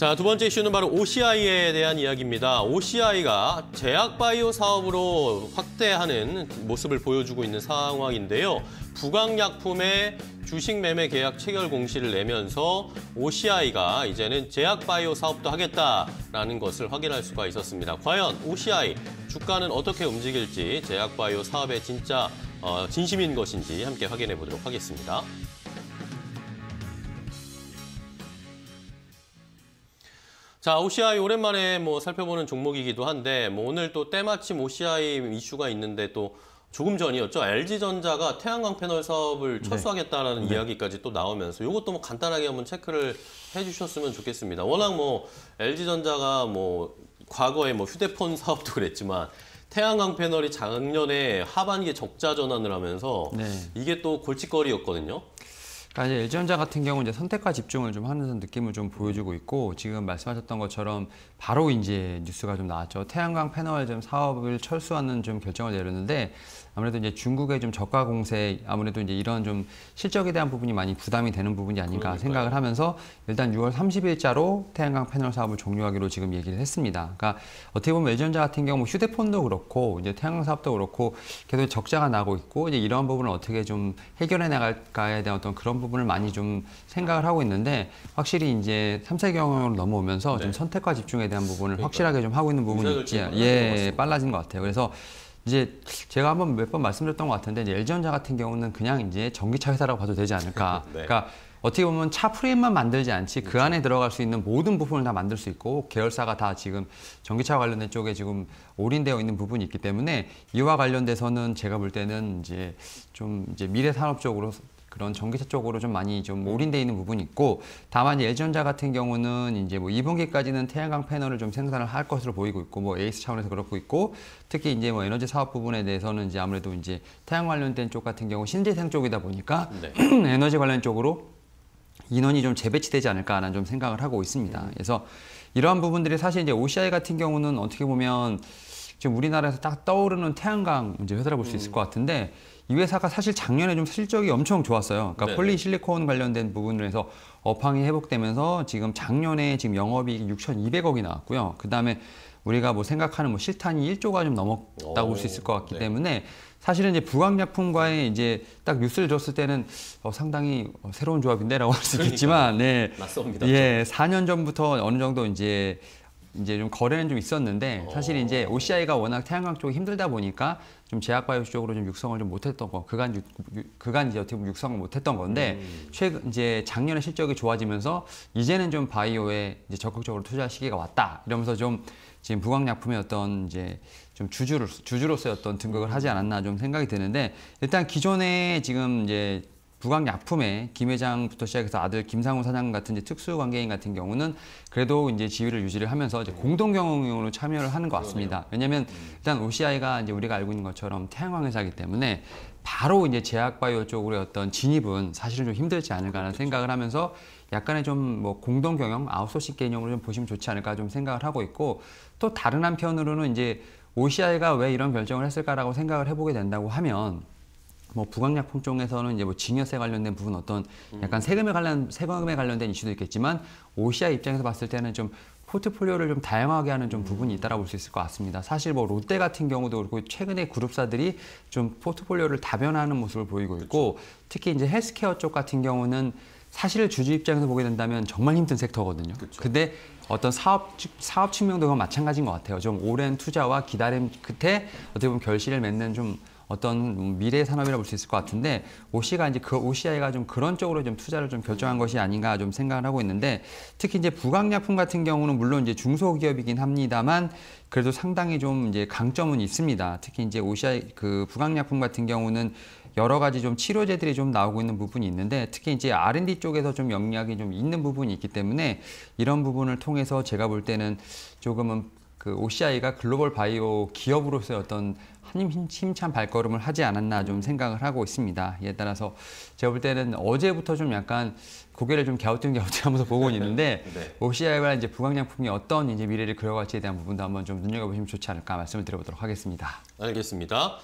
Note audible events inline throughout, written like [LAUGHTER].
자, 두 번째 이슈는 바로 OCI에 대한 이야기입니다. o c i 가 제약바이오 사업으로 확대하는 모습을 보여주고 있는 상황인데요. 부강약품의 주식 매매 계약 체결 공시를 내면서 o c i 가 이제는 제약바이오 사업도 하겠다라는 것을 확인할 수가 있었습니다. 과연 OCI 주가는 어떻게 움직일지 제약바이오 사업의 진짜 어, 진심인 것인지 함께 확인해 보도록 하겠습니다. 자, OCI 오랜만에 뭐 살펴보는 종목이기도 한데 뭐 오늘 또 때마침 OCI 이슈가 있는데 또 조금 전이었죠. LG전자가 태양광 패널 사업을 네. 철수하겠다라는 네. 이야기까지 또 나오면서 이것도 뭐 간단하게 한번 체크를 해주셨으면 좋겠습니다. 워낙 뭐 LG전자가 뭐 과거에 뭐 휴대폰 사업도 그랬지만 태양광 패널이 작년에 하반기에 적자 전환을 하면서 네. 이게 또 골칫거리였거든요. 그러니까 이제 l 전자 같은 경우 이제 선택과 집중을 좀 하는 느낌을 좀 보여주고 있고 지금 말씀하셨던 것처럼 바로 이제 뉴스가 좀 나왔죠. 태양광 패널 좀 사업을 철수하는 좀 결정을 내렸는데 아무래도 이제 중국의 좀 저가 공세 아무래도 이제 이런 좀 실적에 대한 부분이 많이 부담이 되는 부분이 아닌가 그러니까요. 생각을 하면서 일단 6월 30일자로 태양광 패널 사업을 종료하기로 지금 얘기를 했습니다. 그러니까 어떻게 보면 l 전자 같은 경우 뭐 휴대폰도 그렇고 이제 태양광 사업도 그렇고 계속 적자가 나고 있고 이제 이러한 부분을 어떻게 좀 해결해 나갈까에 대한 어떤 그런 부분을 많이 좀 생각을 하고 있는데 확실히 이제 삼세 경으로 넘어오면서 네. 좀 선택과 집중에 대한 부분을 그러니까 확실하게 좀 하고 있는 부분이 있지 예, 빨라진 것 같아요. 그래서 이제 제가 한번 몇 번 말씀드렸던 것 같은데 이제 LG전자 같은 경우는 그냥 이제 전기차 회사라고 봐도 되지 않을까. [LAUGHS] 네. 그러니까 어떻게 보면 차 프레임만 만들지 않지 그 그렇죠. 안에 들어갈 수 있는 모든 부품을 다 만들 수 있고 계열사가 다 지금 전기차 관련된 쪽에 지금 올인되어 있는 부분이 있기 때문에 이와 관련돼서는 제가 볼 때는 이제 좀 이제 미래 산업 쪽으로 그런 전기차 쪽으로 좀 많이 좀 올인돼 있는 부분이 있고 다만 예전자 같은 경우는 이제 뭐 2분기까지는 태양광 패널을 좀 생산을 할 것으로 보이고 있고 뭐 에이스 차원에서 그렇고 있고 특히 이제 뭐 에너지 사업 부분에 대해서는 이제 아무래도 이제 태양 관련된 쪽 같은 경우 신재생 쪽이다 보니까 네. [CLEARS THROAT] 에너지 관련 쪽으로 인원이 좀 재배치되지 않을까라는 좀 생각을 하고 있습니다. 음. 그래서 이러한 부분들이 사실 이제 OCI 같은 경우는 어떻게 보면 지금 우리나라에서 딱 떠오르는 태양광 이제 회사를 볼 수 있을 것 같은데 이 회사가 사실 작년에 좀 실적이 엄청 좋았어요. 그러니까 네네. 폴리실리콘 관련된 부분에서 업황이 회복되면서 지금 작년에 지금 영업이익 6,200억이 나왔고요. 그다음에 우리가 뭐 생각하는 뭐 실탄이 1조가 좀 넘었다고 볼 수 있을 것 같기 네. 때문에 사실은 이제 부강약품과의 이제 딱 뉴스를 줬을 때는 어, 상당히 어, 새로운 조합인데라고 할 수 있겠지만, 네, 맞습니다. 예, 4년 전부터 어느 정도 이제 이제 좀 거래는 좀 있었는데 사실 이제 어. OCI가 워낙 태양광 쪽이 힘들다 보니까 좀 제약바이오 쪽으로 좀 육성을 좀 못했던 거 그간 육, 그간 이제 어떻게 보면 육성을 못했던 건데 음. 최근 이제 작년에 실적이 좋아지면서 이제는 좀 바이오에 이제 적극적으로 투자 시기가 왔다 이러면서 좀 지금 부강약품의 어떤 이제 좀 주주로 주주로서의 어떤 등극을 하지 않았나 좀 생각이 드는데 일단 기존에 지금 이제 부강약품의 김 회장부터 시작해서 아들 김상우 사장 같은 이제 특수관계인 같은 경우는 그래도 이제 지위를 유지를 하면서 이제 공동 경영으로 참여를 하는 것 같습니다. 왜냐하면 일단 OCI가 이제 우리가 알고 있는 것처럼 태양광 회사이기 때문에 바로 이제 제약바이오 쪽으로의 어떤 진입은 사실은 좀 힘들지 않을까라는 그렇죠. 생각을 하면서 약간의 좀 뭐 공동 경영 아웃소싱 개념으로 좀 보시면 좋지 않을까 좀 생각을 하고 있고 또 다른 한편으로는 이제 OCI가 왜 이런 결정을 했을까라고 생각을 해보게 된다고 하면 뭐 부강약품 쪽에서는 이제 뭐 증여세 관련된 부분 어떤 약간 세금에 관련 세금에 관련된 이슈도 있겠지만 오시아 입장에서 봤을 때는 좀 포트폴리오를 좀 다양하게 하는 좀 부분이 있다라고 볼 수 있을 것 같습니다. 사실 뭐 롯데 같은 경우도 그렇고 최근에 그룹사들이 좀 포트폴리오를 다변화하는 모습을 보이고 있고 그렇죠. 특히 이제 헬스케어 쪽 같은 경우는 사실 주주 입장에서 보게 된다면 정말 힘든 섹터거든요. 그렇죠. 근데 어떤 사업 사업 측면도 마찬가지인 것 같아요. 좀 오랜 투자와 기다림 끝에 어떻게 보면 결실을 맺는 좀 어떤 미래 산업이라 볼수 있을 것 같은데 OC가 이제 그 OCI가 좀 그런 쪽으로 좀 투자를 좀 결정한 것이 아닌가 좀 생각을 하고 있는데 특히 이제 부강약품 같은 경우는 물론 이제 중소기업이긴 합니다만 그래도 상당히 좀 이제 강점은 있습니다. 특히 이제 OCI 그 부강약품 같은 경우는 여러 가지 좀 치료제들이 좀 나오고 있는 부분이 있는데 특히 이제 R&D 쪽에서 좀 영향이 좀 있는 부분이 있기 때문에 이런 부분을 통해서 제가 볼 때는 조금은 그 OCI가 글로벌 바이오 기업으로서의 어떤 한 힘찬 발걸음을 하지 않았나 좀 생각을 하고 있습니다. 이에 따라서 제가 볼 때는 어제부터 좀 약간 고개를 좀 갸우뚱갸우뚱 하면서 보고 있는데 [LAUGHS] 네. OCI와 이제 부강양품이 어떤 이제 미래를 그려갈지에 대한 부분도 한번 좀 눈여겨보시면 좋지 않을까 말씀을 드려보도록 하겠습니다. 알겠습니다.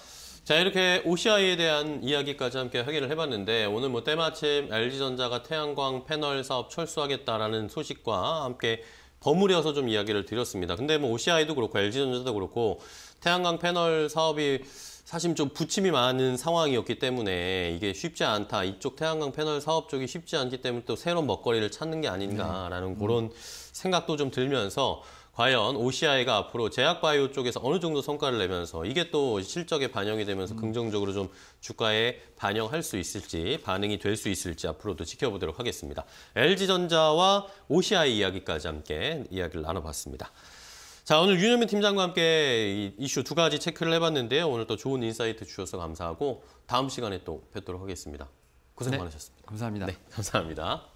자 이렇게 OCI에 대한 이야기까지 함께 확인을 해봤는데 오늘 뭐 때마침 LG전자가 태양광 패널 사업 철수하겠다라는 소식과 함께 버무려서 좀 이야기를 드렸습니다. 근데 뭐 OCI도 그렇고 LG전자도 그렇고 태양광 패널 사업이 사실 좀 부침이 많은 상황이었기 때문에 이게 쉽지 않다. 이쪽 태양광 패널 사업 쪽이 쉽지 않기 때문에 또 새로운 먹거리를 찾는 게 아닌가라는 네. 그런 음. 생각도 좀 들면서 과연 OCI가 앞으로 제약바이오 쪽에서 어느 정도 성과를 내면서 이게 또 실적에 반영이 되면서 음. 긍정적으로 좀 주가에 반영할 수 있을지 반응이 될 수 있을지 앞으로도 지켜보도록 하겠습니다. LG전자와 OCI 이야기까지 함께 이야기를 나눠봤습니다. 자 오늘 윤현민 팀장과 함께 이슈 두 가지 체크를 해봤는데요. 오늘 또 좋은 인사이트 주셔서 감사하고 다음 시간에 또 뵙도록 하겠습니다. 고생 네, 많으셨습니다. 감사합니다. 네, 감사합니다.